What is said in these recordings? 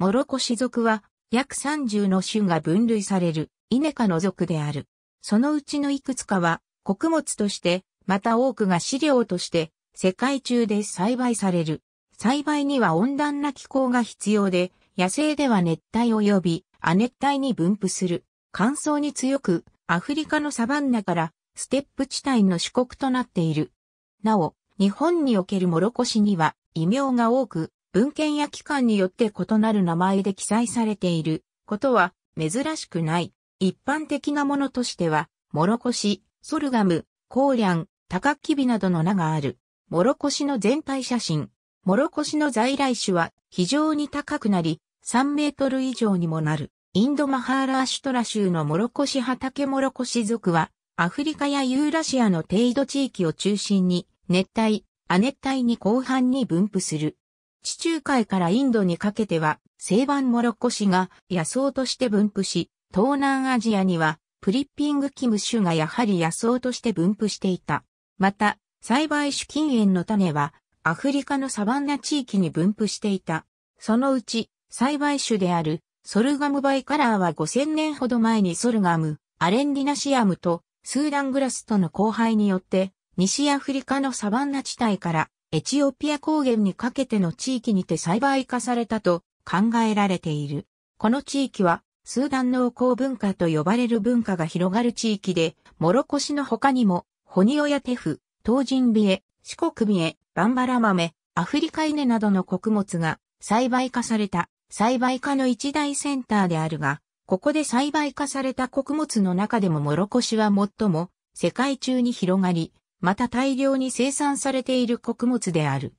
モロコシ族は、約30の種が分類される、イネ科の族である。そのうちのいくつかは、穀物として、また多くが飼料として、世界中で栽培される。栽培には温暖な気候が必要で、野生では熱帯及び亜熱帯に分布する。乾燥に強く、アフリカのサバンナからステップ地帯の主国となっている。なお、日本におけるモロコシには異名が多く、文献や機関によって異なる名前で記載されていることは珍しくない。一般的なものとしては、モロコシ、ソルガム、コーリャン、タカッキビなどの名がある。モロコシの全体写真。モロコシの在来種は非常に高くなり、3メートル以上にもなる。インドマハーラーシュトラ州のモロコシ畑モロコシ族は、アフリカやユーラシアの低緯度地域を中心に、熱帯、亜熱帯に広範に分布する。地中海からインドにかけては、西番モロッコ市が野草として分布し、東南アジアにはプリッピングキム種がやはり野草として分布していた。また、栽培種禁煙の種はアフリカのサバンナ地域に分布していた。そのうち栽培種であるソルガムバイカラーは5000年ほど前にソルガム、アレンディナシアムとスーダングラスとの交配によって西アフリカのサバンナ地帯からエチオピア高原にかけての地域にて栽培化されたと考えられている。この地域は、スーダン農耕文化と呼ばれる文化が広がる地域で、モロコシの他にも、ホニオやテフ、トウジンビエ、四国ビエ、バンバラ豆、アフリカイネなどの穀物が栽培化された、栽培化の一大センターであるが、ここで栽培化された穀物の中でもモロコシは最も世界中に広がり、また大量に生産されている穀物である。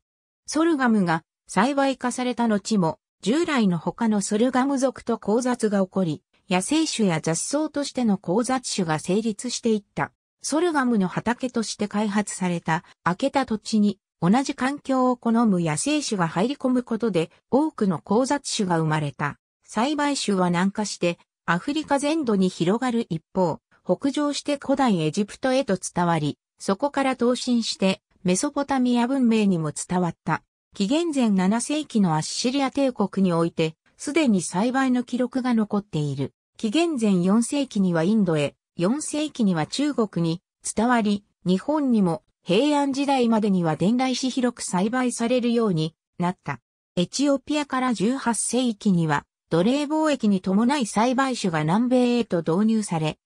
ソルガムが栽培化された後も、従来の他のソルガム属と交雑が起こり、野生種や雑草としての交雑種が成立していった。ソルガムの畑として開発された、開けた土地に同じ環境を好む野生種が入り込むことで多くの交雑種が生まれた。栽培種は南下してアフリカ全土に広がる一方、北上して古代エジプトへと伝わり、そこから投身してメソポタミア文明にも伝わった。紀元前7世紀のアッシリア帝国において、すでに栽培の記録が残っている。紀元前4世紀にはインドへ、4世紀には中国に伝わり、日本にも平安時代までには伝来し広く栽培されるようになった。エチオピアから18世紀には奴隷貿易に伴い栽培種が南米へと導入され、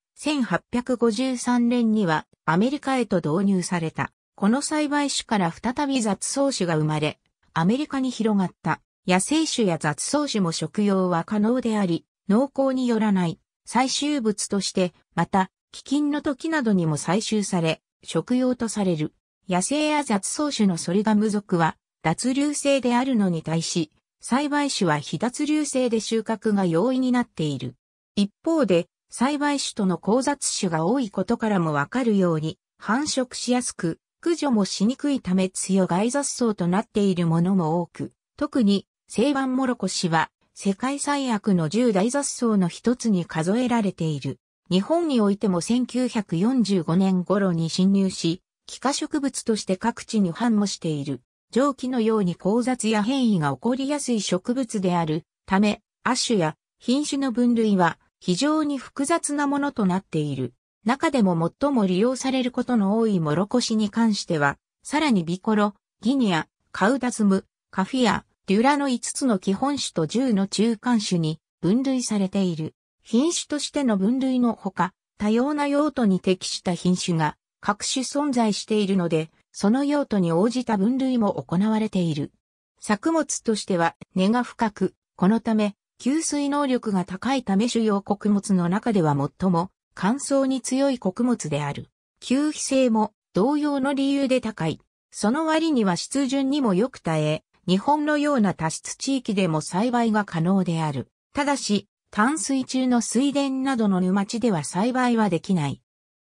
1853年にはアメリカへと導入された。この栽培種から再び雑草種が生まれ、アメリカに広がった。野生種や雑草種も食用は可能であり、農耕によらない採集物として、また、飢饉の時などにも採集され、食用とされる。野生や雑草種のソリガム属は、脱流性であるのに対し、栽培種は非脱流性で収穫が容易になっている。一方で、栽培種との交雑種が多いことからもわかるように、繁殖しやすく、駆除もしにくいため強外雑草となっているものも多く、特に、西湾モロコシは、世界最悪の重大雑草の一つに数えられている。日本においても1945年頃に侵入し、気化植物として各地に繁茂している。蒸気のように交雑や変異が起こりやすい植物であるため、亜種や品種の分類は非常に複雑なものとなっている。中でも最も利用されることの多いモロコシに関しては、さらにビコロ、ギニア、カウダズム、カフィア、デュラの5つの基本種と10の中間種に分類されている。品種としての分類のほか、多様な用途に適した品種が各種存在しているので、その用途に応じた分類も行われている。作物としては根が深く、このため吸水能力が高いため主要穀物の中では最も乾燥に強い穀物である。吸肥性も同様の理由で高い。その割には湿潤にもよく耐え、日本のような多湿地域でも栽培が可能である。ただし、淡水中の水田などの沼地では栽培はできない。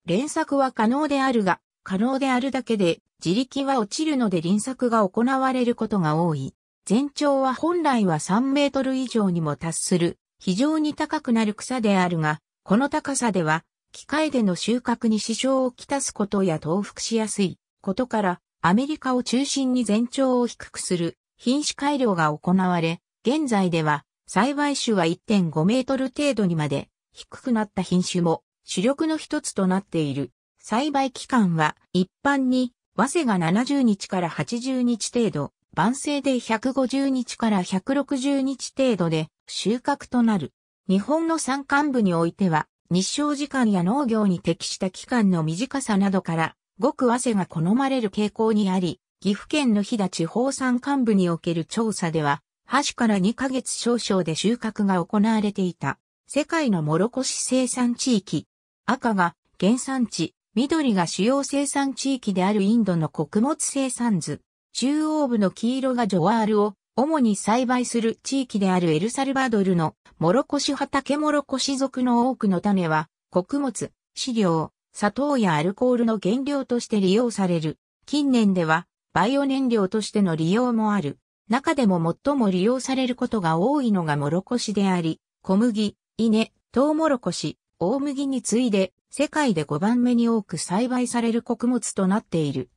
連作は可能であるが、可能であるだけで、自力は落ちるので輪作が行われることが多い。全長は本来は3メートル以上にも達する非常に高くなる草であるが、この高さでは機械での収穫に支障をきたすことや倒伏しやすいことからアメリカを中心に全長を低くする品種改良が行われ、現在では栽培種は1.5メートル程度にまで低くなった品種も主力の一つとなっている。栽培期間は一般に早生が70日から80日程度、晩生で150日から160日程度で収穫となる。日本の山間部においては、日照時間や農業に適した期間の短さなどから、ごく汗が好まれる傾向にあり、岐阜県の飛騨地方山間部における調査では、箸から2ヶ月少々で収穫が行われていた。世界のもろこし生産地域。赤が原産地、緑が主要生産地域であるインドの穀物生産図。中央部の黄色がジョワールを主に栽培する地域であるエルサルバドルのモロコシ畑モロコシ属の多くの種は穀物、飼料、砂糖やアルコールの原料として利用される。近年ではバイオ燃料としての利用もある。中でも最も利用されることが多いのがモロコシであり、小麦、稲、トウモロコシ、大麦に次いで世界で5番目に多く栽培される穀物となっている。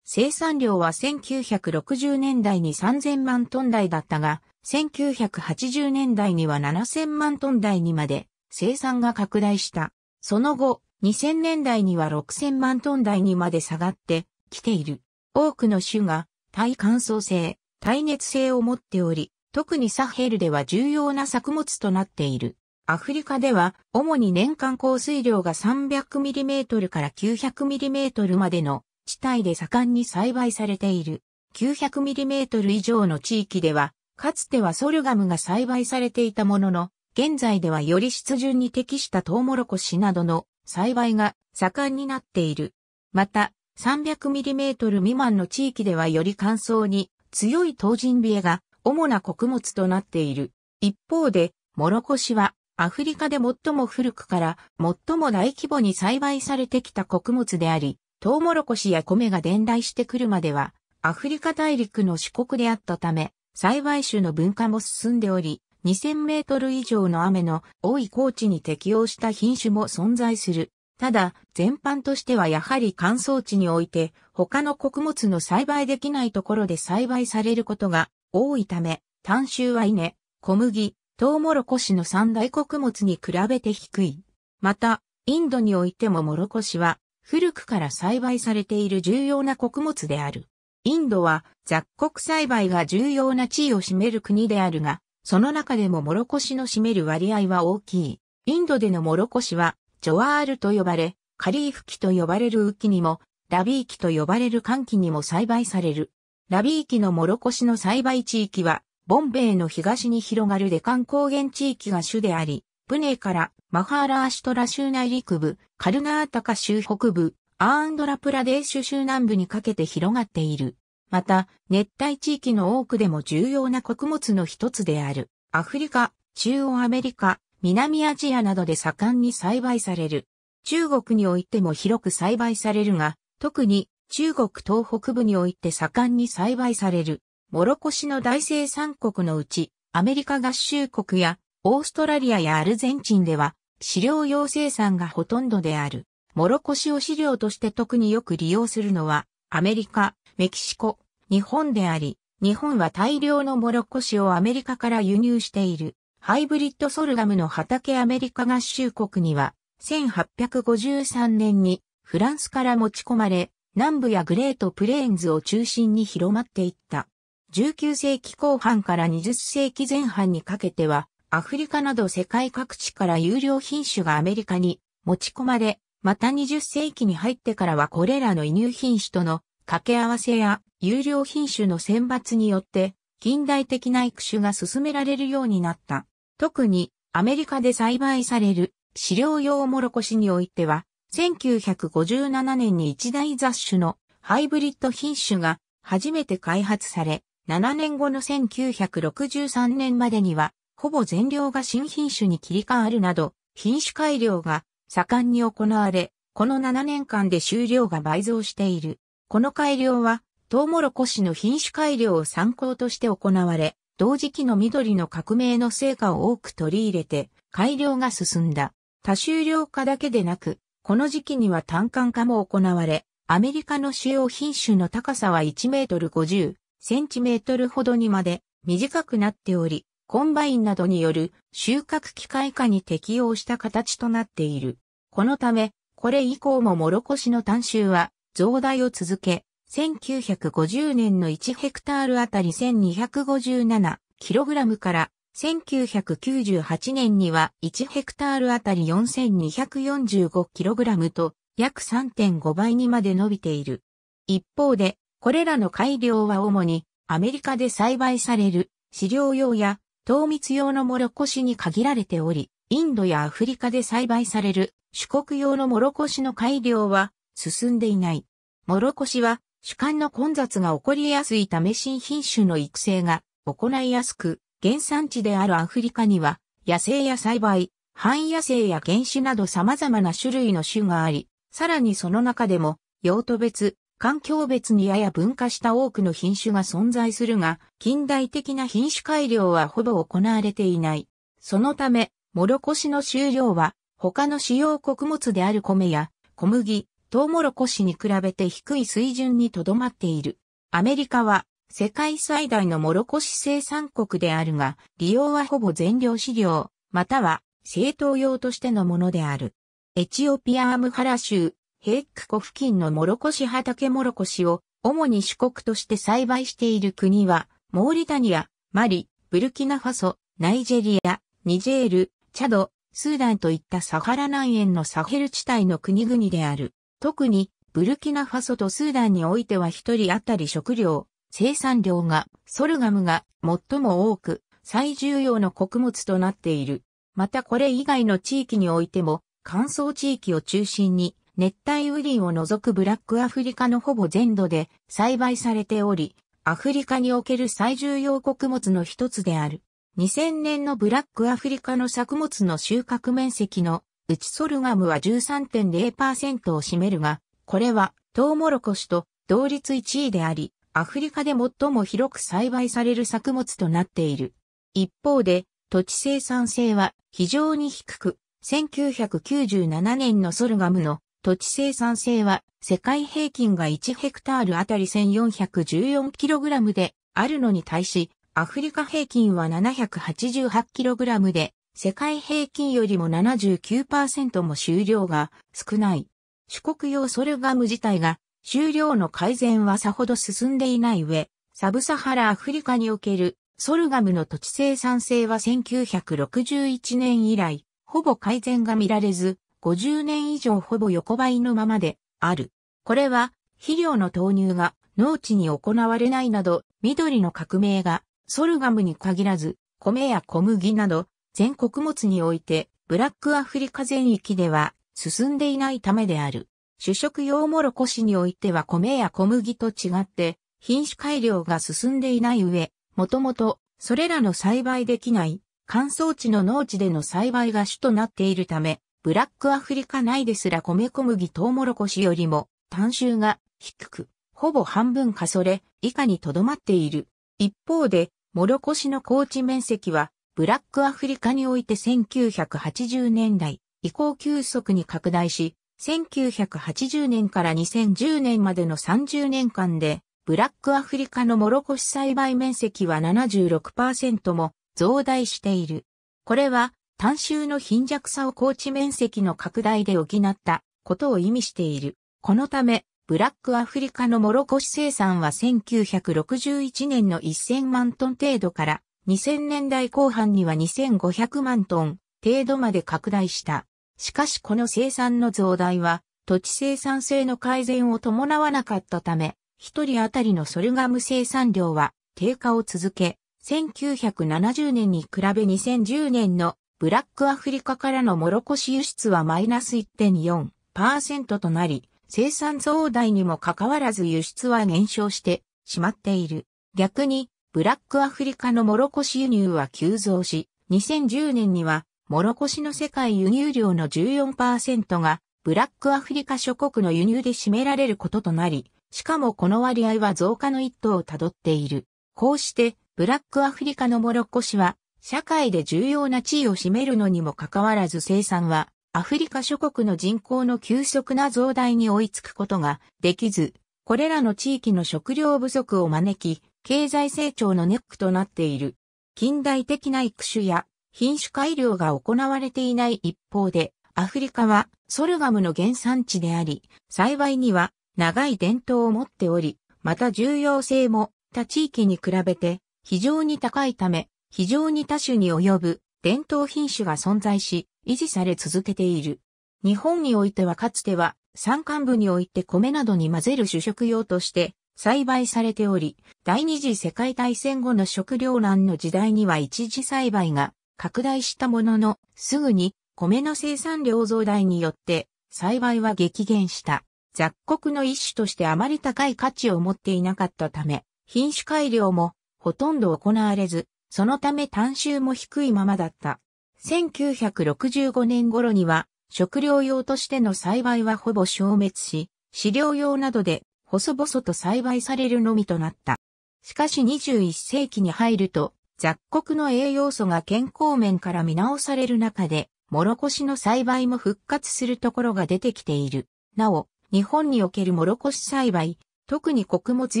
生産量は1960年代に3000万トン台だったが、1980年代には7000万トン台にまで生産が拡大した。その後、2000年代には6000万トン台にまで下がってきている。多くの種が耐乾燥性、耐熱性を持っており、特にサヘルでは重要な作物となっている。アフリカでは主に年間降水量が 300mm から 900mm までの地帯で盛んに栽培されている。900mm 以上の地域では、かつてはソルガムが栽培されていたものの、現在ではより湿潤に適したトウモロコシなどの栽培が盛んになっている。また、300mm 未満の地域ではより乾燥に強い糖人ビエが主な穀物となっている。一方で、モロコシはアフリカで最も古くから最も大規模に栽培されてきた穀物であり、トウモロコシや米が伝来してくるまでは、アフリカ大陸の四国であったため、栽培種の文化も進んでおり、2000メートル以上の雨の多い高地に適応した品種も存在する。ただ、全般としてはやはり乾燥地において、他の穀物の栽培できないところで栽培されることが多いため、単州は稲、小麦、トウモロコシの三大穀物に比べて低い。また、インドにおいてもモロコシは古くから栽培されている重要な穀物である。インドは雑穀栽培が重要な地位を占める国であるが、その中でも諸ろの占める割合は大きい。インドでのもろこしは、ジョワールと呼ばれ、カリーフ期と呼ばれる雨季にも、ラビー期と呼ばれる寒季にも栽培される。ラビー期のもろこしの栽培地域は、ボンベイの東に広がるデカン高原地域が主であり、プネーからマハーラーシュトラ州内陸部、カルナータカ州北部、アーンドラプラデーシュ州南部にかけて広がっている。また、熱帯地域の多くでも重要な穀物の一つである。アフリカ、中央アメリカ、南アジアなどで盛んに栽培される。中国においても広く栽培されるが、特に中国東北部において盛んに栽培される。モロコシの大生産国のうち、アメリカ合衆国やオーストラリアやアルゼンチンでは飼料用生産がほとんどである。モロコシを飼料として特によく利用するのはアメリカ、メキシコ、日本であり、日本は大量のモロコシをアメリカから輸入している。ハイブリッドソルガムの畑アメリカ合衆国には、1853年にフランスから持ち込まれ、南部やグレートプレーンズを中心に広まっていった。19世紀後半から20世紀前半にかけては、アフリカなど世界各地から有料品種がアメリカに持ち込まれ、また20世紀に入ってからはこれらの輸入品種との掛け合わせや有料品種の選抜によって近代的な育種が進められるようになった。特にアメリカで栽培される飼料用もろこしにおいては、1957年に一大雑種のハイブリッド品種が初めて開発され、7年後の1963年までにはほぼ全量が新品種に切り替わるなど、品種改良が盛んに行われ、この7年間で収量が倍増している。この改良は、トウモロコシの品種改良を参考として行われ、同時期の緑の革命の成果を多く取り入れて、改良が進んだ。多収量化だけでなく、この時期には単管化も行われ、アメリカの主要品種の高さは1メートル50センチメートルほどにまで短くなっており、コンバインなどによる収穫機械化に適応した形となっている。このため、これ以降ももろこしの単収は増大を続け、1950年の1ヘクタールあたり 1257kg から1998年には1ヘクタールあたり 4245kg と約3.5倍にまで伸びている。一方で、これらの改良は主にアメリカで栽培される飼料用や糖蜜用のモロコシに限られており、インドやアフリカで栽培される主国用のモロコシの改良は進んでいない。モロコシは主観の混雑が起こりやすいため新品種の育成が行いやすく、原産地であるアフリカには野生や栽培、半野生や原種など様々な種類の種があり、さらにその中でも用途別、環境別にやや分化した多くの品種が存在するが、近代的な品種改良はほぼ行われていない。そのため、もろこしの収量は、他の主要穀物である米や小麦、トウモロコシに比べて低い水準にとどまっている。アメリカは世界最大のモロコシ生産国であるが、利用はほぼ全量飼料、または政党用としてのものである。エチオピアアムハラ州、ヘック湖付近のモロコシ畑モロコシを主に主国として栽培している国は、モーリタニア、マリ、ブルキナファソ、ナイジェリア、ニジェール、チャド、スーダンといったサハラ南縁のサヘル地帯の国々である。特に、ブルキナファソとスーダンにおいては一人当たり食料、生産量が、ソルガムが最も多く、最重要の穀物となっている。またこれ以外の地域においても、乾燥地域を中心に、熱帯雨林を除くブラックアフリカのほぼ全土で栽培されており、アフリカにおける最重要穀物の一つである。2000年のブラックアフリカの作物の収穫面積のうちソルガムは13.0%を占めるが、これはトウモロコシと同率1位であり、アフリカで最も広く栽培される作物となっている。一方で、土地生産性は非常に低く、1997年のソルガムの土地生産性は世界平均が1ヘクタールあたり 1414kg であるのに対し、アフリカ平均は 788kg で、世界平均よりも79%も収量が少ない。四国用ソルガム自体が収量の改善はさほど進んでいない上、サブサハラアフリカにおけるソルガムの土地生産性は1961年以来、ほぼ改善が見られず、50年以上ほぼ横ばいのままである。これは肥料の投入が農地に行われないなど、緑の革命がソルガムに限らず、米や小麦など全穀物においてブラックアフリカ全域では進んでいないためである。主食用もろこしにおいては米や小麦と違って品種改良が進んでいない上、もともとそれらの栽培できない乾燥地の農地での栽培が主となっているため、ブラックアフリカ内ですら米小麦トウモロコシよりも単収が低く、ほぼ半分かそれ以下にとどまっている。一方で、モロコシの高地面積は、ブラックアフリカにおいて1980年代以降急速に拡大し、1980年から2010年までの30年間で、ブラックアフリカのモロコシ栽培面積は76%も増大している。これは単州の貧弱さを高地面積の拡大で補ったことを意味している。このため、ブラックアフリカのモロコシ生産は1961年の1000万トン程度から2000年代後半には2500万トン程度まで拡大した。しかしこの生産の増大は土地生産性の改善を伴わなかったため、一人当たりのソルガム生産量は低下を続け、1970年に比べ2010年のブラックアフリカからのモロコシ輸出はマイナス1.4%となり、生産増大にもかかわらず輸出は減少してしまっている。逆に、ブラックアフリカのモロコシ輸入は急増し、2010年には、モロコシの世界輸入量の14%が、ブラックアフリカ諸国の輸入で占められることとなり、しかもこの割合は増加の一途をたどっている。こうして、ブラックアフリカのモロコシは、社会で重要な地位を占めるのにもかかわらず生産は、アフリカ諸国の人口の急速な増大に追いつくことができず、これらの地域の食料不足を招き、経済成長のネックとなっている。近代的な育種や品種改良が行われていない一方で、アフリカはソルガムの原産地であり、幸いには長い伝統を持っており、また重要性も他地域に比べて非常に高いため、非常に多種に及ぶ伝統品種が存在し、維持され続けている。日本においてはかつては山間部において米などに混ぜる主食用として栽培されており、第二次世界大戦後の食糧難の時代には一次栽培が拡大したものの、すぐに米の生産量増大によって栽培は激減した。雑穀の一種としてあまり高い価値を持っていなかったため、品種改良もほとんど行われず、そのため単収も低いままだった。1965年頃には、食料用としての栽培はほぼ消滅し、飼料用などで細々と栽培されるのみとなった。しかし21世紀に入ると、雑穀の栄養素が健康面から見直される中で、もろこしの栽培も復活するところが出てきている。なお、日本におけるもろこし栽培、特に穀物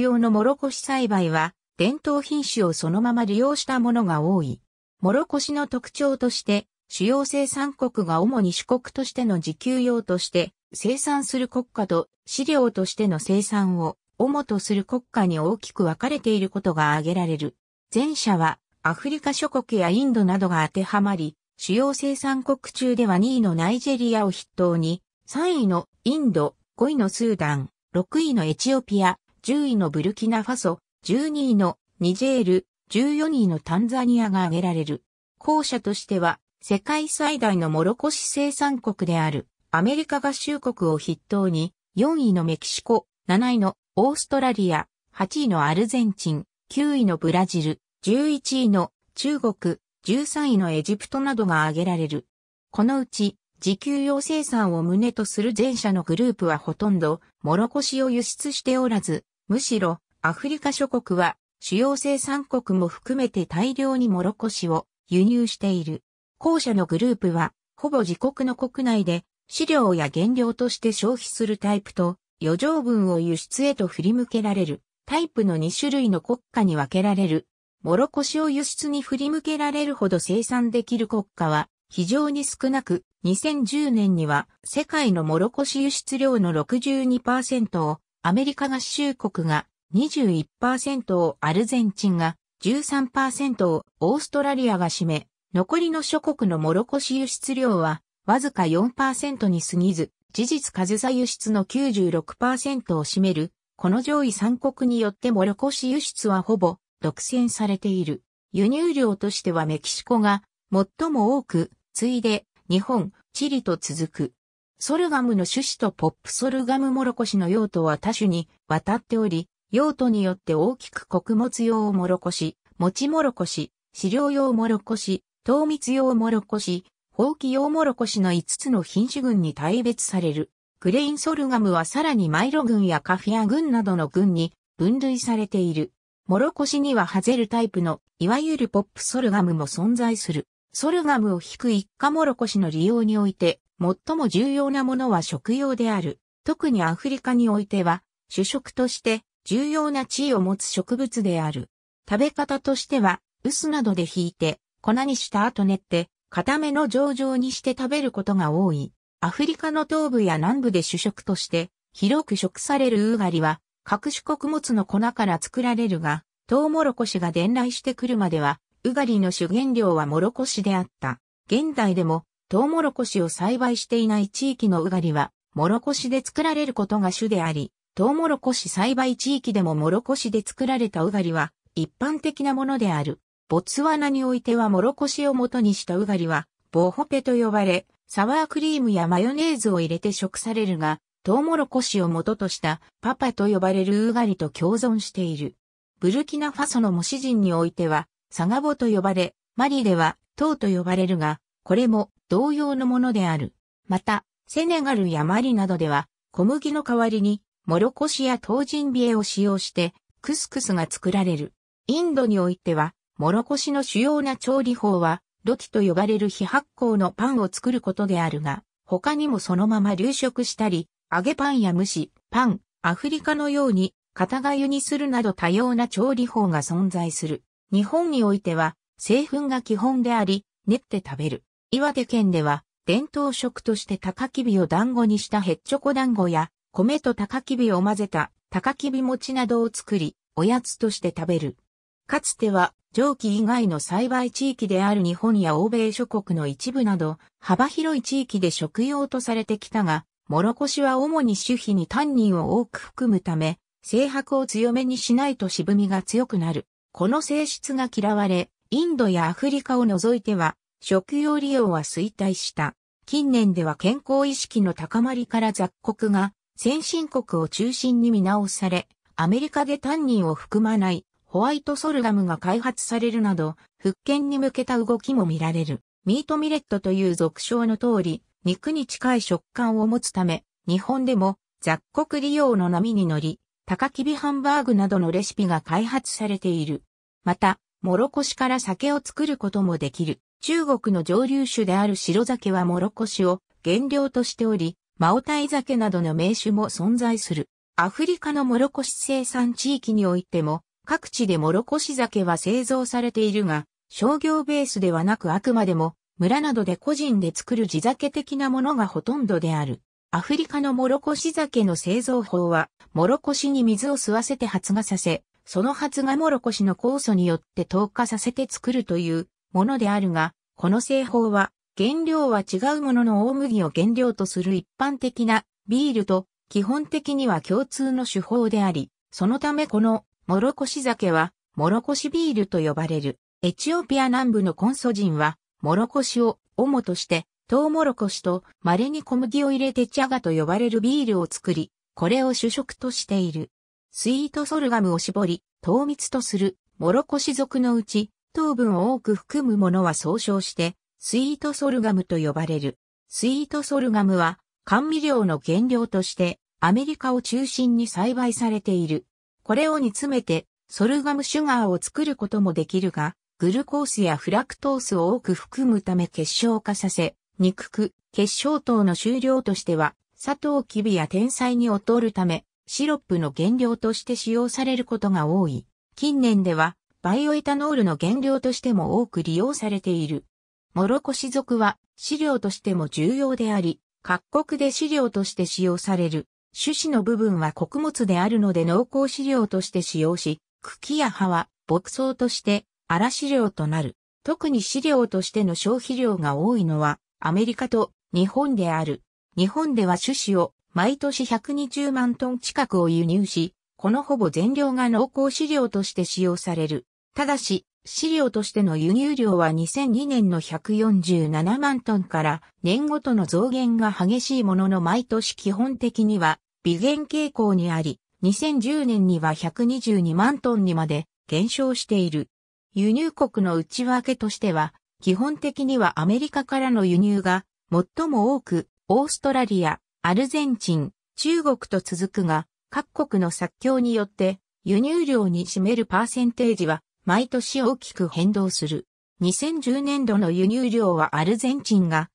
用のもろこし栽培は、伝統品種をそのまま利用したものが多い。モロコシの特徴として、主要生産国が主に主国としての自給用として生産する国家と飼料としての生産を主とする国家に大きく分かれていることが挙げられる。前者はアフリカ諸国やインドなどが当てはまり、主要生産国中では2位のナイジェリアを筆頭に、3位のインド、5位のスーダン、6位のエチオピア、10位のブルキナファソ、12位のニジェール、14位のタンザニアが挙げられる。後者としては、世界最大のモロコシ生産国である、アメリカ合衆国を筆頭に、4位のメキシコ、7位のオーストラリア、8位のアルゼンチン、9位のブラジル、11位の中国、13位のエジプトなどが挙げられる。このうち、自給用生産を旨とする前者のグループはほとんど、モロコシを輸出しておらず、むしろ、アフリカ諸国は主要生産国も含めて大量にモロコシを輸入している。後者のグループは、ほぼ自国の国内で飼料や原料として消費するタイプと、余剰分を輸出へと振り向けられるタイプの2種類の国家に分けられる。モロコシを輸出に振り向けられるほど生産できる国家は非常に少なく、2010年には世界のモロコシ輸出量の62%をアメリカ合衆国が21%をアルゼンチンが、13%をオーストラリアが占め、残りの諸国のモロコシ輸出量は、わずか4%に過ぎず、事実カズサ輸出の96%を占める、この上位3国によってモロコシ輸出はほぼ独占されている。輸入量としてはメキシコが最も多く、次いで日本、チリと続く。ソルガムの種子とポップソルガムモロコシの用途は多種にわたっており、用途によって大きく穀物用もろこし、もちもろこし、飼料用もろこし、糖蜜用もろこし、ほうき用もろこしの5つの品種群に大別される。グレインソルガムはさらにマイロ群やカフィア群などの群に分類されている。もろこしにはハゼルタイプの、いわゆるポップソルガムも存在する。ソルガムを引く一家もろこしの利用において、最も重要なものは食用である。特にアフリカにおいては、主食として重要な地位を持つ植物である。食べ方としては、薄などで引いて、粉にした後練って、固めの上々にして食べることが多い。アフリカの東部や南部で主食として、広く食されるウーガリは、各種穀物の粉から作られるが、トウモロコシが伝来してくるまでは、ウガリの主原料はモロコシであった。現代でも、トウモロコシを栽培していない地域のウガリは、モロコシで作られることが主であり、トウモロコシ栽培地域でもモロコシで作られたウガリは一般的なものである。ボツワナにおいてはモロコシを元にしたウガリはボホペと呼ばれ、サワークリームやマヨネーズを入れて食されるが、トウモロコシを元としたパパと呼ばれるウガリと共存している。ブルキナファソの模試人においては、サガボと呼ばれ、マリではトウと呼ばれるが、これも同様のものである。また、セネガルやマリなどでは、小麦の代わりにもろこしや唐人ビエを使用して、クスクスが作られる。インドにおいては、もろこしの主要な調理法は、ロ器と呼ばれる非発酵のパンを作ることであるが、他にもそのまま流食したり、揚げパンや蒸し、パン、アフリカのように、片がゆにするなど多様な調理法が存在する。日本においては、製粉が基本であり、練って食べる。岩手県では、伝統食として高きびを団子にしたヘッチョコ団子や、米と高きびを混ぜた高きび餅などを作り、おやつとして食べる。かつては、蒸気以外の栽培地域である日本や欧米諸国の一部など、幅広い地域で食用とされてきたが、もろこしは主に種皮にタンニンを多く含むため、性白を強めにしないと渋みが強くなる。この性質が嫌われ、インドやアフリカを除いては、食用利用は衰退した。近年では健康意識の高まりから雑穀が先進国を中心に見直され、アメリカでタンニンを含まないホワイトソルガムが開発されるなど、復権に向けた動きも見られる。ミートミレットという俗称の通り、肉に近い食感を持つため、日本でも雑穀利用の波に乗り、高きびハンバーグなどのレシピが開発されている。また、もろこしから酒を作ることもできる。中国の蒸留酒である白酒はもろこしを原料としており、マオタイ酒などの名酒も存在する。アフリカのモロコシ生産地域においても、各地でモロコシ酒は製造されているが、商業ベースではなくあくまでも、村などで個人で作る地酒的なものがほとんどである。アフリカのモロコシ酒の製造法は、モロコシに水を吸わせて発芽させ、その発芽モロコシの酵素によって透過させて作るというものであるが、この製法は原料は違うものの大麦を原料とする一般的なビールと基本的には共通の手法であり、そのためこのもろこし酒はもろこしビールと呼ばれる。エチオピア南部のコンソ人はもろこしを主としてトウモロコシと稀に小麦を入れてチャガと呼ばれるビールを作り、これを主食としている。スイートソルガムを絞り、糖蜜とするもろこし族のうち糖分を多く含むものは総称してスイートソルガムと呼ばれる。スイートソルガムは甘味料の原料としてアメリカを中心に栽培されている。これを煮詰めてソルガムシュガーを作ることもできるが、グルコースやフラクトースを多く含むため結晶化させ、肉、く結晶糖の終了としては、砂糖キビや天才に劣るため、シロップの原料として使用されることが多い。近年では、バイオエタノールの原料としても多く利用されている。モロコシ族は資料としても重要であり、各国で資料として使用される。種子の部分は穀物であるので濃厚飼料として使用し、茎や葉は牧草として荒飼料となる。特に飼料としての消費量が多いのはアメリカと日本である。日本では種子を毎年120万トン近くを輸入し、このほぼ全量が濃厚飼料として使用される。ただし、飼料としての輸入量は2002年の147万トンから年ごとの増減が激しいものの毎年基本的には微減傾向にあり、2010年には122万トンにまで減少している。輸入国の内訳としては、基本的にはアメリカからの輸入が最も多く、オーストラリア、アルゼンチン、中国と続くが、各国の作況によって輸入量に占めるパーセンテージは毎年大きく変動する。2010年度の輸入量はアルゼンチンが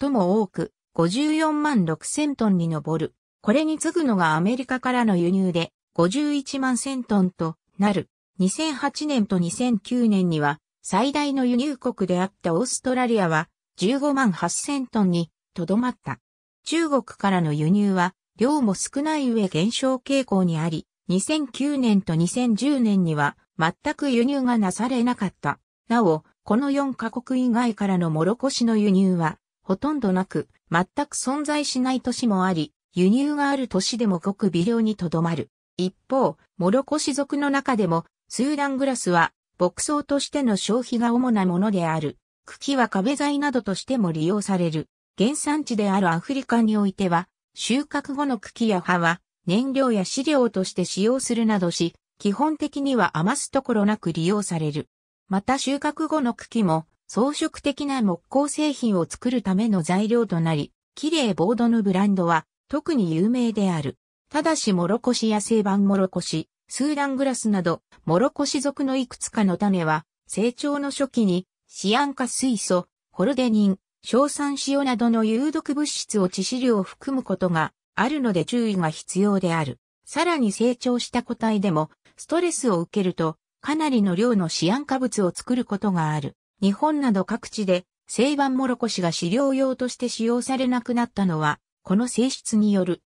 最も多く54万6000トンに上る。これに次ぐのがアメリカからの輸入で51万1000トンとなる。2008年と2009年には最大の輸入国であったオーストラリアは15万8000トンにとどまった。中国からの輸入は量も少ない上減少傾向にあり、2009年と2010年には全く輸入がなされなかった。なお、この4カ国以外からのモロコ紙の輸入は、ほとんどなく、全く存在しない都市もあり、輸入がある都市でもごく微量にとどまる。一方、モロコ氏族の中でも、スーダングラスは、牧草としての消費が主なものである。茎は壁材などとしても利用される。原産地であるアフリカにおいては、収穫後の茎や葉は、燃料や飼料として使用するなどし、基本的には余すところなく利用される。また収穫後の茎も装飾的な木工製品を作るための材料となり、綺麗ボードのブランドは特に有名である。ただしモロコシや成番モロコシ、スーダングラスなど、モロコシ属のいくつかの種は、成長の初期に、シアン化水素、ホルデニン、硝酸塩などの有毒物質を致死量を含むことがあるので注意が必要である。さらに成長した個体でもストレスを受けると、かなりの量のシアン化物を作ることがある。日本など各地で、生板もろこしが飼料用として使用されなくなったのは、この性質による。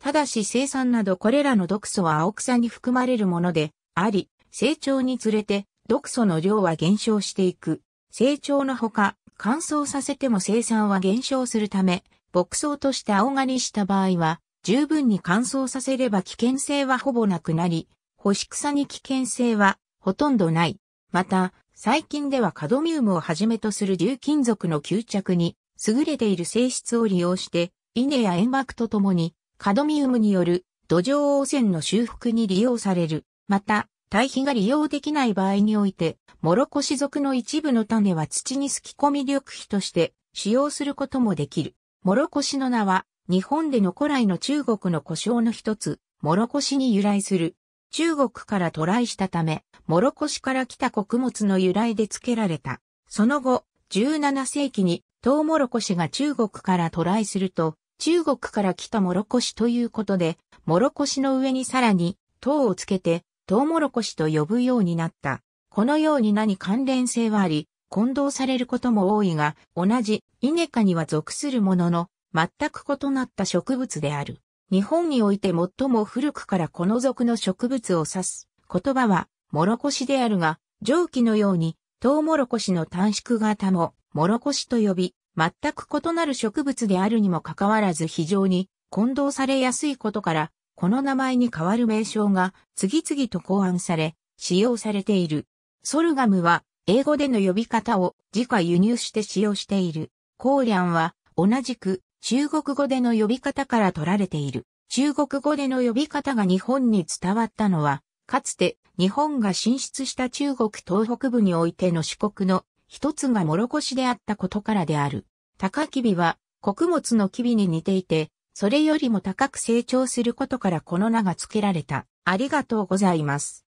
ただし生産などこれらの毒素は青草に含まれるもので、あり、成長につれて毒素の量は減少していく。成長のほか、乾燥させても生産は減少するため、牧草として青がりした場合は、十分に乾燥させれば危険性はほぼなくなり、干し草に危険性はほとんどない。また、最近ではカドミウムをはじめとする硫金属の吸着に優れている性質を利用して、稲や煙幕とともにカドミウムによる土壌汚染の修復に利用される。また、堆肥が利用できない場合において、モロコシ属の一部の種は土にすき込み緑肥として使用することもできる。モロコシの名は、日本での古来の中国の故障の一つ、モロコシに由来する。中国から渡来したため、モロコシから来た穀物の由来で付けられた。その後、17世紀にトウモロコシが中国から渡来すると、中国から来たモロコシということで、モロコシの上にさらに糖をつけて、トウモロコシと呼ぶようになった。このように何関連性はあり、混同されることも多いが、同じイネ科には属するものの、全く異なった植物である。日本において最も古くからこの属の植物を指す言葉は、もろこしであるが、蒸気のように、トウモロコシの短縮型も、もろこしと呼び、全く異なる植物であるにもかかわらず非常に混同されやすいことから、この名前に代わる名称が次々と考案され、使用されている。ソルガムは英語での呼び方を自家輸入して使用している。コーリャンは同じく中国語での呼び方から取られている。中国語での呼び方が日本に伝わったのは、かつて日本が進出した中国東北部においての四国の一つが諸しであったことからである。高きびは穀物のきびに似ていて、それよりも高く成長することからこの名が付けられた。ありがとうございます。